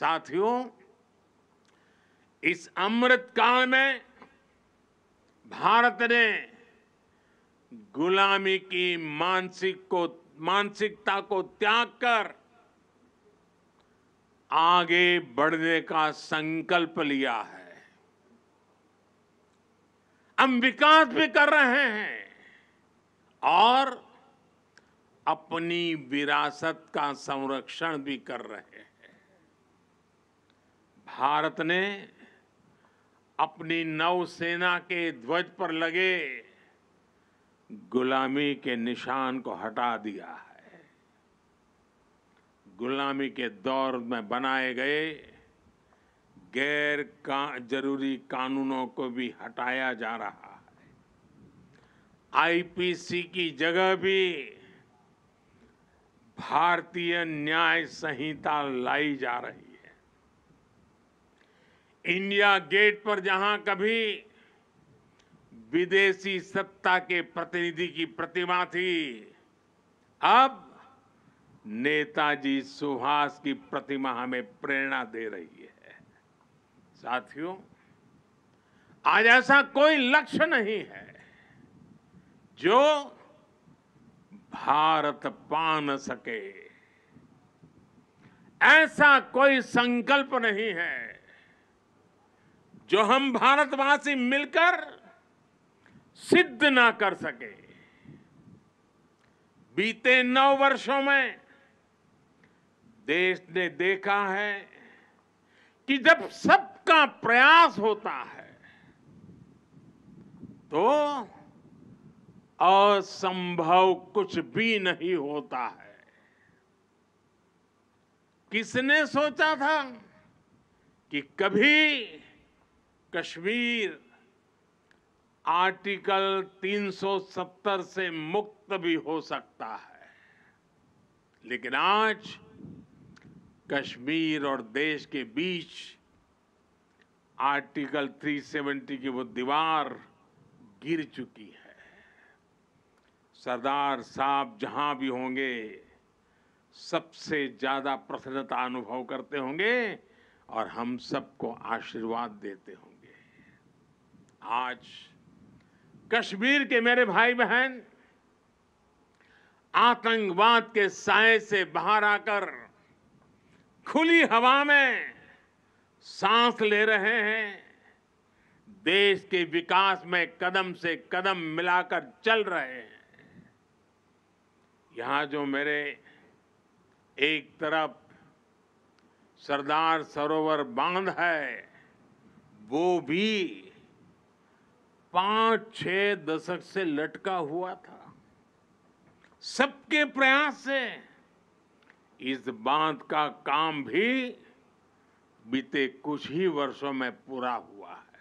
साथियों इस अमृत काल में भारत ने गुलामी की मानसिक को मानसिकता को त्याग कर आगे बढ़ने का संकल्प लिया है हम विकास भी कर रहे हैं और अपनी विरासत का संरक्षण भी कर रहे हैं भारत ने अपनी नौसेना के ध्वज पर लगे गुलामी के निशान को हटा दिया है गुलामी के दौर में बनाए गए गैर का जरूरी कानूनों को भी हटाया जा रहा है आईपीसी की जगह भी भारतीय न्याय संहिता लाई जा रही है इंडिया गेट पर जहां कभी विदेशी सत्ता के प्रतिनिधि की प्रतिमा थी अब नेताजी सुभाष की प्रतिमा हमें प्रेरणा दे रही है साथियों आज ऐसा कोई लक्ष्य नहीं है जो भारत पा न सके ऐसा कोई संकल्प नहीं है जो हम भारतवासी मिलकर सिद्ध ना कर सके बीते नौ वर्षों में देश ने देखा है कि जब सबका प्रयास होता है तो असंभव कुछ भी नहीं होता है किसने सोचा था कि कभी कश्मीर आर्टिकल 370 से मुक्त भी हो सकता है लेकिन आज कश्मीर और देश के बीच आर्टिकल 370 की वो दीवार गिर चुकी है सरदार साहब जहां भी होंगे सबसे ज़्यादा प्रसन्नता अनुभव करते होंगे और हम सबको आशीर्वाद देते होंगे आज कश्मीर के मेरे भाई बहन आतंकवाद के साय से बाहर आकर खुली हवा में सांस ले रहे हैं देश के विकास में कदम से कदम मिलाकर चल रहे हैं यहाँ जो मेरे एक तरफ सरदार सरोवर बांध है वो भी पांच छह दशक से लटका हुआ था सबके प्रयास से इस बांध का काम भी बीते कुछ ही वर्षों में पूरा हुआ है